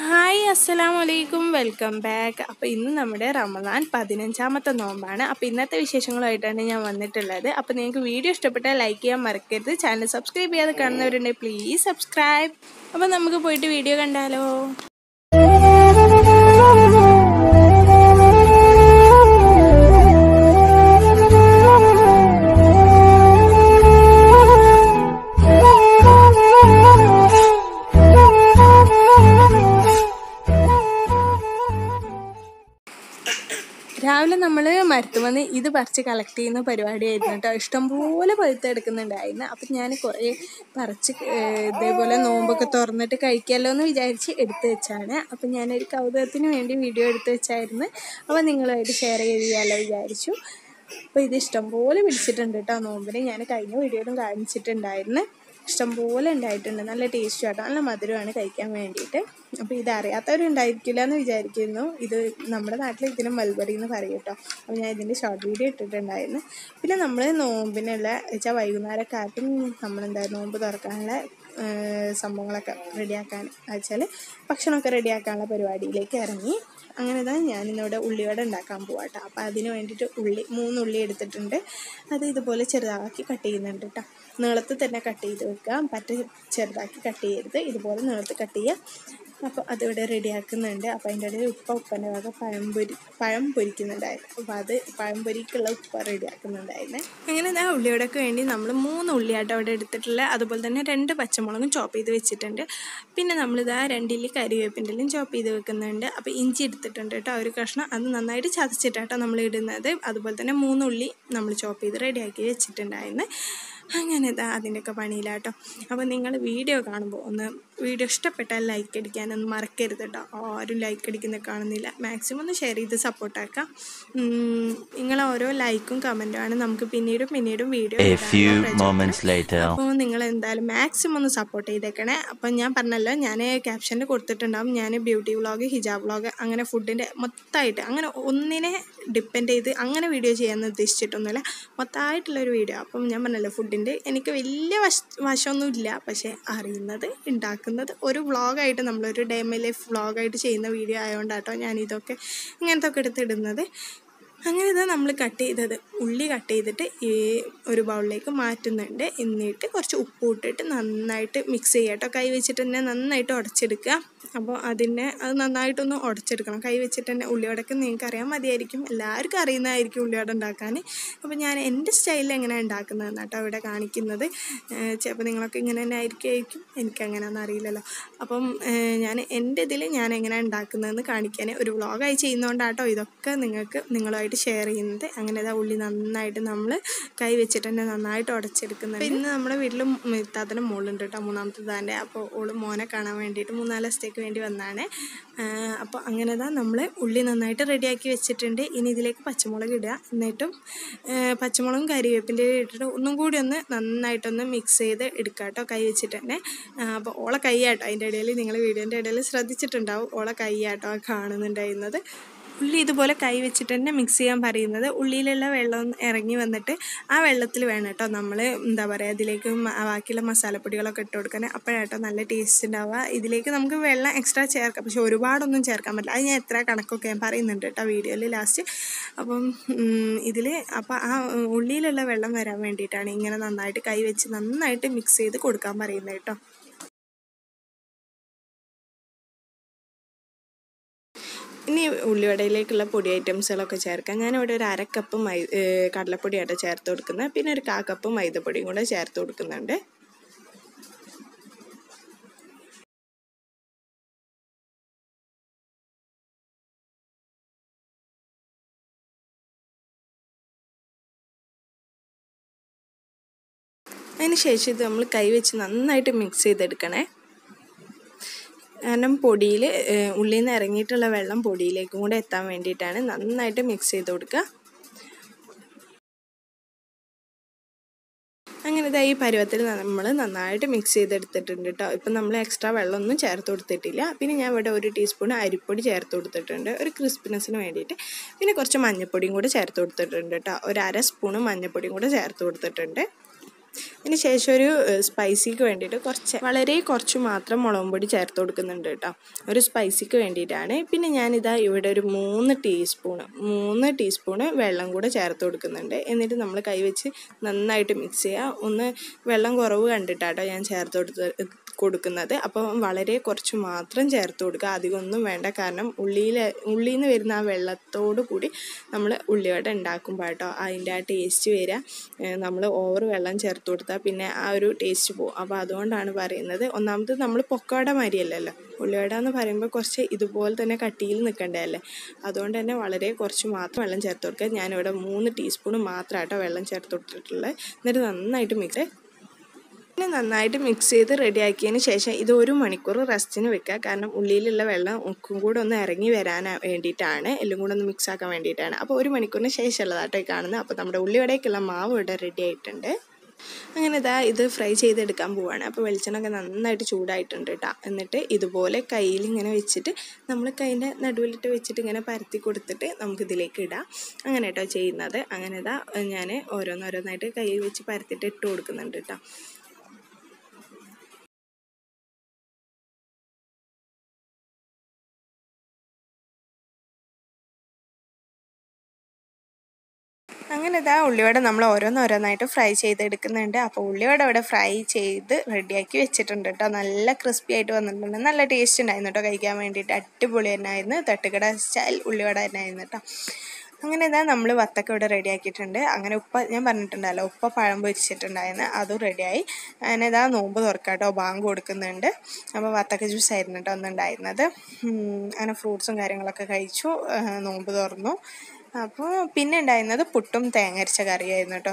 hi അസ്സലാം വലൈക്കും welcome back അപ്പോൾ ഇന്ന് നമ്മുടെ റമദാൻ പതിനഞ്ചാമത്തെ നോമ്പാണ് അപ്പോൾ ഇന്നത്തെ വിശേഷങ്ങളുമായിട്ടാണ് ഞാൻ വന്നിട്ടുള്ളത് അപ്പോൾ നിങ്ങൾക്ക് വീഡിയോ ഇഷ്ടപ്പെട്ടാൽ ലൈക്ക് ചെയ്യാൻ മറക്കരുത് ചാനൽ സബ്സ്ക്രൈബ് ചെയ്യാതെ കാണുന്നവരുണ്ടെങ്കിൽ പ്ലീസ് സബ്സ്ക്രൈബ് അപ്പോൾ നമുക്ക് പോയിട്ട് വീഡിയോ കണ്ടാലോ രാവിലെ നമ്മൾ മരത്തുമന്ന് ഇത് പറിച്ച് കളക്ട് ചെയ്യുന്ന പരിപാടിയായിരുന്നു കേട്ടോ ഇഷ്ടംപോലെ പഴുത്തെടുക്കുന്നുണ്ടായിരുന്നു അപ്പം ഞാൻ കുറേ പറിച്ച് ഇതേപോലെ നോമ്പൊക്കെ തുറന്നിട്ട് കഴിക്കാമല്ലോ എന്ന് വിചാരിച്ച് എടുത്ത് വെച്ചാണ് അപ്പം ഞാനൊരു കൗതുകത്തിന് വേണ്ടി വീഡിയോ എടുത്ത് വെച്ചായിരുന്നു അപ്പോൾ നിങ്ങളുമായിട്ട് ഷെയർ ചെയ്യാമല്ലോ വിചാരിച്ചു അപ്പോൾ ഇത് ഇഷ്ടംപോലെ പിടിച്ചിട്ടുണ്ട് കേട്ടോ നോമ്പിനെ ഞാൻ കഴിഞ്ഞ വീഡിയോയിലും കാണിച്ചിട്ടുണ്ടായിരുന്നു ഇഷ്ടംപോലെ ഉണ്ടായിട്ടുണ്ട് നല്ല ടേസ്റ്റും ആയിട്ട് നല്ല മധുരമാണ് കഴിക്കാൻ വേണ്ടിയിട്ട് അപ്പോൾ ഇത് അറിയാത്തവരുണ്ടായിരിക്കില്ല എന്ന് വിചാരിക്കുന്നു ഇത് നമ്മുടെ നാട്ടിൽ ഇതിന് മൽബറി എന്ന് പറയും കേട്ടോ അപ്പോൾ ഞാൻ ഇതിൻ്റെ ഷോർട്ട് വീഡിയോ ഇട്ടിട്ടുണ്ടായിരുന്നു പിന്നെ നമ്മൾ നോമ്പിനുള്ള വെച്ചാൽ വൈകുന്നേരക്കാർക്കും നമ്മളെന്താ നോമ്പ് തുറക്കാനുള്ള സംഭവങ്ങളൊക്കെ റെഡിയാക്കാൻ വെച്ചാൽ ഭക്ഷണമൊക്കെ റെഡിയാക്കാനുള്ള പരിപാടിയിലേക്ക് ഇറങ്ങി അങ്ങനെ തന്നെ ഞാനിന്നിവിടെ ഉള്ളിവട ഉണ്ടാക്കാൻ പോവാട്ടോ അപ്പോൾ അതിന് വേണ്ടിയിട്ട് ഉള്ളി മൂന്ന് ഉള്ളി എടുത്തിട്ടുണ്ട് അത് ഇതുപോലെ ചെറുതാക്കി കട്ട് ചെയ്യുന്നുണ്ട് കേട്ടോ നീളത്ത് തന്നെ കട്ട് ചെയ്ത് വെക്കുക പറ്റ ചെറുതാക്കി കട്ട് ചെയ്യരുത് ഇതുപോലെ നീളത്ത് കട്ട് ചെയ്യുക അപ്പോൾ അതിവിടെ റെഡിയാക്കുന്നുണ്ട് അപ്പോൾ അതിൻ്റെ ഇടയിൽ ഉപ്പ ഉപ്പൻ്റെ ഭാഗം പഴം പൊരി പഴം പൊരിക്കുന്നുണ്ടായിരുന്നു അപ്പോൾ അത് പഴം പൊരിക്കുള്ള ഉപ്പ റെഡിയാക്കുന്നുണ്ടായിരുന്നു അങ്ങനെ ആ ഉള്ളിയോടൊക്കെ വേണ്ടി നമ്മൾ മൂന്ന് ഉള്ളിയാട്ടം അവിടെ എടുത്തിട്ടുള്ള അതുപോലെ തന്നെ രണ്ട് പച്ചമുളകും ചോപ്പ് ചെയ്ത് വെച്ചിട്ടുണ്ട് പിന്നെ നമ്മളിതാ രണ്ടില് എല്ലാം ചോപ്പ് ചെയ്ത് വെക്കുന്നുണ്ട് അപ്പോൾ ഇഞ്ചി എടുത്തിട്ടുണ്ട് കേട്ടോ ഒരു കഷ്ണം അത് നന്നായിട്ട് ചതച്ചിട്ടാട്ടോ നമ്മൾ ഇടുന്നത് അതുപോലെ തന്നെ മൂന്ന് ഉള്ളി നമ്മൾ ചോപ്പ് ചെയ്ത് റെഡിയാക്കി വെച്ചിട്ടുണ്ടായിരുന്നു അങ്ങനെ ഇതാ അതിൻ്റെയൊക്കെ പണിയിലാട്ടോ അപ്പോൾ നിങ്ങൾ വീഡിയോ കാണുമ്പോൾ ഒന്ന് വീഡിയോ ഇഷ്ടപ്പെട്ടാൽ ലൈക്ക് അടിക്കാനൊന്നും മറക്കരുത് കേട്ടോ ആരും ലൈക്ക് അടിക്കുന്നത് കാണുന്നില്ല മാക്സിമം ഒന്ന് ഷെയർ ചെയ്ത് സപ്പോർട്ടാക്കാം നിങ്ങൾ ഓരോ ലൈക്കും ആണ് നമുക്ക് പിന്നീടും പിന്നീടും വീഡിയോ അപ്പോൾ നിങ്ങൾ എന്തായാലും മാക്സിമം ഒന്ന് സപ്പോർട്ട് ചെയ്തേക്കണേ അപ്പം ഞാൻ പറഞ്ഞല്ലോ ഞാൻ ക്യാപ്ഷനിൽ കൊടുത്തിട്ടുണ്ടാകും ഞാൻ ബ്യൂട്ടി വ്ളോഗ് ഹിജാബ് വ്ളോഗ് അങ്ങനെ ഫുഡിൻ്റെ മൊത്തമായിട്ട് അങ്ങനെ ഒന്നിനെ ഡിപ്പെൻഡ് ചെയ്ത് അങ്ങനെ വീഡിയോ ചെയ്യാൻ ഉദ്ദേശിച്ചിട്ടൊന്നുമില്ല മൊത്തമായിട്ടുള്ളൊരു വീഡിയോ അപ്പം ഞാൻ പറഞ്ഞല്ലോ ഫുഡിൻ്റെ എനിക്ക് വലിയ വശ വശമൊന്നുമില്ല പക്ഷേ അറിയുന്നത് ഉണ്ടാക്കുക എടുക്കുന്നത് ഒരു വ്ളോഗായിട്ട് നമ്മളൊരു ഡേ മൈ ലൈഫ് വ്ളോഗായിട്ട് ചെയ്യുന്ന വീഡിയോ ആയതുകൊണ്ടാട്ടോ ഞാൻ ഇതൊക്കെ ഇങ്ങനത്തെ ഒക്കെ എടുത്തിടുന്നത് അങ്ങനെ ഇതാ നമ്മൾ കട്ട് ചെയ്തത് ഉള്ളി കട്ട് ചെയ്തിട്ട് ഈ ഒരു ബൗളിലേക്ക് മാറ്റുന്നുണ്ട് എന്നിട്ട് കുറച്ച് ഉപ്പ് ഇട്ടിട്ട് നന്നായിട്ട് മിക്സ് ചെയ്യാട്ടോ കേട്ടോ കൈ വെച്ചിട്ട് തന്നെ നന്നായിട്ട് ഉടച്ചെടുക്കുക അപ്പോൾ അതിനെ അത് നന്നായിട്ടൊന്ന് ഉടച്ചെടുക്കണം കൈ വെച്ചിട്ട് തന്നെ ഉള്ളിയോടൊക്കെ നിങ്ങൾക്ക് അറിയാൻ മതിയായിരിക്കും എല്ലാവർക്കും അറിയുന്നതായിരിക്കും ഉള്ളിയോട ഉണ്ടാക്കാൻ അപ്പോൾ ഞാൻ എൻ്റെ സ്റ്റൈലിൽ എങ്ങനെയാണ് ഉണ്ടാക്കുന്നതെന്ന് കേട്ടോ ഇവിടെ കാണിക്കുന്നത് ചിലപ്പോൾ നിങ്ങളൊക്കെ ഇങ്ങനെ തന്നെ ആയിരിക്കും എനിക്കങ്ങനെയൊന്നും അറിയില്ലല്ലോ അപ്പം ഞാൻ എൻ്റെ ഇതിൽ ഞാൻ എങ്ങനെയാണ് ഉണ്ടാക്കുന്നതെന്ന് കാണിക്കാൻ ഒരു വ്ളോഗായി ചെയ്യുന്നതുകൊണ്ടാട്ടോ ഇതൊക്കെ നിങ്ങൾക്ക് നിങ്ങളുമായിട്ട് നിങ്ങളുമായിട്ട് ഷെയർ ചെയ്യുന്നത് അങ്ങനെ ഇതാ ഉള്ളി നന്നായിട്ട് നമ്മൾ കൈ വെച്ചിട്ട് തന്നെ നന്നായിട്ട് ഉടച്ചെടുക്കുന്നത് ഇന്ന് നമ്മുടെ വീട്ടിൽ താത്തൻ്റെ മോളുണ്ട് കേട്ടോ മൂന്നാമത്തെ താൻ്റെ അപ്പോൾ ഓള് മോനെ കാണാൻ വേണ്ടിയിട്ട് മൂന്നാല് ദിവസത്തേക്ക് വേണ്ടി വന്നാണ് അപ്പോൾ അങ്ങനെ ഇതാ നമ്മൾ ഉള്ളി നന്നായിട്ട് റെഡിയാക്കി വെച്ചിട്ടുണ്ട് ഇനി ഇതിലേക്ക് പച്ചമുളക് ഇടുക എന്നിട്ടും പച്ചമുളകും കരിവേപ്പിൻ്റെ ഇട്ടിട്ട് ഒന്നും കൂടി ഒന്ന് നന്നായിട്ടൊന്ന് മിക്സ് ചെയ്ത് എടുക്കുക കേട്ടോ കൈ വെച്ചിട്ട് തന്നെ അപ്പോൾ ഓളെ കൈ ആട്ടോ അതിൻ്റെ ഇടയിൽ നിങ്ങൾ വീഡിയോൻ്റെ ഇടയിൽ ശ്രദ്ധിച്ചിട്ടുണ്ടാവും ഓളെ കൈ ആട്ടോ കാണുന്നുണ്ടായിരുന്നത് ഉള്ളി ഇതുപോലെ കൈ വെച്ചിട്ട് തന്നെ മിക്സ് ചെയ്യാൻ പറയുന്നത് ഉള്ളിയിലുള്ള വെള്ളം ഇറങ്ങി വന്നിട്ട് ആ വെള്ളത്തിൽ വേണം കേട്ടോ നമ്മൾ എന്താ പറയുക ഇതിലേക്ക് ബാക്കിയുള്ള മസാലപ്പൊടികളൊക്കെ ഇട്ട് കൊടുക്കാൻ അപ്പോഴാട്ടോ നല്ല ടേസ്റ്റ് ഉണ്ടാവുക ഇതിലേക്ക് നമുക്ക് വെള്ളം എക്സ്ട്രാ ചേർക്കാം പക്ഷേ ഒരുപാടൊന്നും ചേർക്കാൻ പറ്റില്ല അത് ഞാൻ എത്ര കണക്കൊക്കെ ഞാൻ പറയുന്നുണ്ട് കേട്ടോ വീഡിയോയിൽ ലാസ്റ്റ് അപ്പം ഇതിൽ അപ്പോൾ ആ ഉള്ളിയിലുള്ള വെള്ളം വരാൻ വേണ്ടിയിട്ടാണ് ഇങ്ങനെ നന്നായിട്ട് കൈ വെച്ച് നന്നായിട്ട് മിക്സ് ചെയ്ത് കൊടുക്കാൻ പറയുന്നത് കേട്ടോ ഇനി ഉള്ളിവടയിലേക്കുള്ള പൊടി ഐറ്റംസുകളൊക്കെ ചേർക്കാം ഞാനിവിടെ ഒരു അരക്കപ്പ് മൈ കടലപ്പൊടിയായിട്ട് ചേർത്ത് കൊടുക്കുന്നത് പിന്നെ ഒരു കാ കപ്പ് മൈദപ്പൊടിയും കൂടെ ചേർത്ത് കൊടുക്കുന്നുണ്ട് അതിന് ശേഷം ഇത് നമ്മൾ കൈവച്ച് നന്നായിട്ട് മിക്സ് ചെയ്തെടുക്കണേ കാരണം പൊടിയിൽ ഉള്ളിൽ നിന്ന് ഇറങ്ങിയിട്ടുള്ള വെള്ളം പൊടിയിലേക്കും കൂടെ എത്താൻ വേണ്ടിയിട്ടാണ് നന്നായിട്ട് മിക്സ് ചെയ്ത് കൊടുക്കുക അങ്ങനെ ഇതാ ഈ പരുവത്തിൽ നമ്മൾ നന്നായിട്ട് മിക്സ് ചെയ്തെടുത്തിട്ടുണ്ട് കേട്ടോ ഇപ്പം നമ്മൾ എക്സ്ട്രാ വെള്ളമൊന്നും ചേർത്ത് കൊടുത്തിട്ടില്ല പിന്നെ ഞാൻ ഇവിടെ ഒരു ടീസ്പൂൺ അരിപ്പൊടി ചേർത്ത് കൊടുത്തിട്ടുണ്ട് ഒരു ക്രിസ്പിനെസ്സിന് വേണ്ടിയിട്ട് പിന്നെ കുറച്ച് മഞ്ഞൾപ്പൊടിയും കൂടെ ചേർത്ത് കൊടുത്തിട്ടുണ്ട് കേട്ടോ ഒരു അര സ്പൂണ് മഞ്ഞൾപ്പൊടിയും കൂടെ ചേർത്ത് കൊടുത്തിട്ടുണ്ട് ഇതിന് ശേഷം ഒരു സ്പൈസിക്ക് വേണ്ടിയിട്ട് കുറച്ച് വളരെ കുറച്ച് മാത്രം മുളകും പൊടി ചേർത്ത് കൊടുക്കുന്നുണ്ട് കേട്ടോ ഒരു സ്പൈസിക്ക് വേണ്ടിയിട്ടാണ് പിന്നെ ഞാനിതാ ഇവിടെ ഒരു മൂന്ന് ടീസ്പൂണ് മൂന്ന് ടീസ്പൂണ് വെള്ളം കൂടെ ചേർത്ത് കൊടുക്കുന്നുണ്ട് എന്നിട്ട് നമ്മൾ കൈവച്ച് നന്നായിട്ട് മിക്സ് ചെയ്യുക ഒന്ന് വെള്ളം കുറവ് കണ്ടിട്ടാട്ടോ ഞാൻ ചേർത്ത് കൊടുത്ത് കൊടുക്കുന്നത് അപ്പം വളരെ കുറച്ച് മാത്രം ചേർത്ത് കൊടുക്കുക അധികമൊന്നും വേണ്ട കാരണം ഉള്ളിയിൽ ഉള്ളിയിൽ നിന്ന് വരുന്ന ആ വെള്ളത്തോടു കൂടി നമ്മൾ ഉള്ളിവട ഉണ്ടാക്കുമ്പോൾ കേട്ടോ അതിൻ്റെ ആ ടേസ്റ്റ് വരിക നമ്മൾ ഓവർ വെള്ളം ചേർത്ത് കൊടുത്താൽ പിന്നെ ആ ഒരു ടേസ്റ്റ് പോകും അപ്പോൾ അതുകൊണ്ടാണ് പറയുന്നത് ഒന്നാമത് നമ്മൾ പൊക്കവട മാരിയല്ലല്ലോ ഉള്ളിവട എന്ന് പറയുമ്പോൾ കുറച്ച് ഇതുപോലെ തന്നെ കട്ടിയിൽ നിൽക്കണ്ടല്ലേ അതുകൊണ്ട് തന്നെ വളരെ കുറച്ച് മാത്രം വെള്ളം ചേർത്ത് കൊടുക്കുക ഞാനിവിടെ മൂന്ന് ടീസ്പൂൺ മാത്രമായിട്ടോ വെള്ളം ചേർത്ത് കൊടുത്തിട്ടുള്ളത് എന്നിട്ട് നന്നായിട്ട് മിക്സ് പിന്നെ നന്നായിട്ട് മിക്സ് ചെയ്ത് റെഡിയാക്കിയതിന് ശേഷം ഇത് ഒരു മണിക്കൂർ റെസ്റ്റിന് വെക്കുക കാരണം ഉള്ളിയിലുള്ള വെള്ളം ഉക്കും കൂടെ ഒന്ന് ഇറങ്ങി വരാൻ വേണ്ടിയിട്ടാണ് എല്ലാം കൂടെ ഒന്ന് മിക്സ് ആക്കാൻ വേണ്ടിയിട്ടാണ് അപ്പോൾ ഒരു മണിക്കൂറിന് ശേഷമുള്ളതാട്ടോ കാണുന്നത് അപ്പോൾ നമ്മുടെ ഉള്ളിവടേക്കുള്ള മാവ് ഇവിടെ റെഡി ആയിട്ടുണ്ട് അങ്ങനെ ഇതാ ഇത് ഫ്രൈ ചെയ്തെടുക്കാൻ പോവാണ് അപ്പോൾ വെളിച്ചെണ്ണൊക്കെ നന്നായിട്ട് ചൂടായിട്ടുണ്ട് കേട്ടോ എന്നിട്ട് ഇതുപോലെ കയ്യിൽ ഇങ്ങനെ വെച്ചിട്ട് നമ്മൾ കൈൻ്റെ നടുവിലിട്ട് വെച്ചിട്ട് ഇങ്ങനെ പരത്തി കൊടുത്തിട്ട് നമുക്കിതിലേക്ക് ഇടാം അങ്ങനെ കേട്ടോ ചെയ്യുന്നത് അങ്ങനെ ഇതാ ഞാൻ ഓരോന്നോരോന്നായിട്ട് കയ്യിൽ വെച്ച് പരത്തിയിട്ട് ഇട്ട് കൊടുക്കുന്നുണ്ട് കേട്ടോ അങ്ങനെ ഇതാ ഉള്ളിവട നമ്മൾ ഓരോന്നോരോന്നായിട്ട് ഫ്രൈ ചെയ്തെടുക്കുന്നുണ്ട് അപ്പോൾ ഉള്ളിവട ഇവിടെ ഫ്രൈ ചെയ്ത് റെഡിയാക്കി വെച്ചിട്ടുണ്ട് കേട്ടോ നല്ല ക്രിസ്പി ആയിട്ട് വന്നിട്ടുണ്ട് നല്ല ടേസ്റ്റ് ഉണ്ടായിരുന്നു കേട്ടോ കഴിക്കാൻ വേണ്ടിയിട്ട് അടിപൊളി തന്നെ ആയിരുന്നു തട്ടുകട സ്റ്റൈൽ ഉള്ളിവട തന്നെ ആയിരുന്നു കേട്ടോ അങ്ങനെ ഇതാ നമ്മൾ വത്തക്ക ഇവിടെ റെഡിയാക്കിയിട്ടുണ്ട് അങ്ങനെ ഉപ്പ ഞാൻ പറഞ്ഞിട്ടുണ്ടല്ലോ ഉപ്പ പഴം പൊരിച്ചിട്ടുണ്ടായിരുന്നു അതും റെഡിയായി അങ്ങനെ ഇതാ നോമ്പ് തുറക്കാം കേട്ടോ ബാങ്ക് കൊടുക്കുന്നുണ്ട് അപ്പോൾ വത്തക്ക ജ്യൂസ് ആയിരുന്നു കേട്ടോ ഒന്നുണ്ടായിരുന്നത് അങ്ങനെ ഫ്രൂട്ട്സും കാര്യങ്ങളൊക്കെ കഴിച്ചു നോമ്പ് തുറന്നു അപ്പോൾ പിന്നെ ഉണ്ടായിരുന്നത് പുട്ടും തേങ്ങരച്ച കറിയായിരുന്നു കേട്ടോ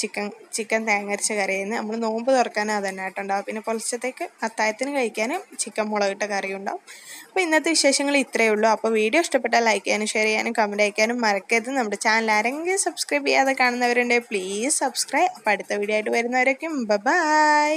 ചിക്കൻ ചിക്കൻ തേങ്ങരച്ച കറിയായിരുന്നു നമ്മൾ നോമ്പ് തുറക്കാനും അതന്നെ കേട്ടോ ഉണ്ടാവും പിന്നെ പുലർച്ചത്തേക്ക് അത്തായത്തിന് കഴിക്കാനും ചിക്കൻ മുളകിട്ട കറിയും ഉണ്ടാവും അപ്പോൾ ഇന്നത്തെ വിശേഷങ്ങൾ ഇത്രയേ ഉള്ളൂ അപ്പോൾ വീഡിയോ ഇഷ്ടപ്പെട്ടാൽ ലൈക്ക് ചെയ്യാനും ഷെയർ ചെയ്യാനും കമൻറ്റ് അയക്കാനും മറക്കരുത് നമ്മുടെ ചാനൽ ആരെങ്കിലും സബ്സ്ക്രൈബ് ചെയ്യാതെ കാണുന്നവരുണ്ടെങ്കിൽ പ്ലീസ് സബ്സ്ക്രൈബ് അപ്പോൾ അടുത്ത വീഡിയോ ആയിട്ട് വരുന്നവരൊക്കെയും ബൈ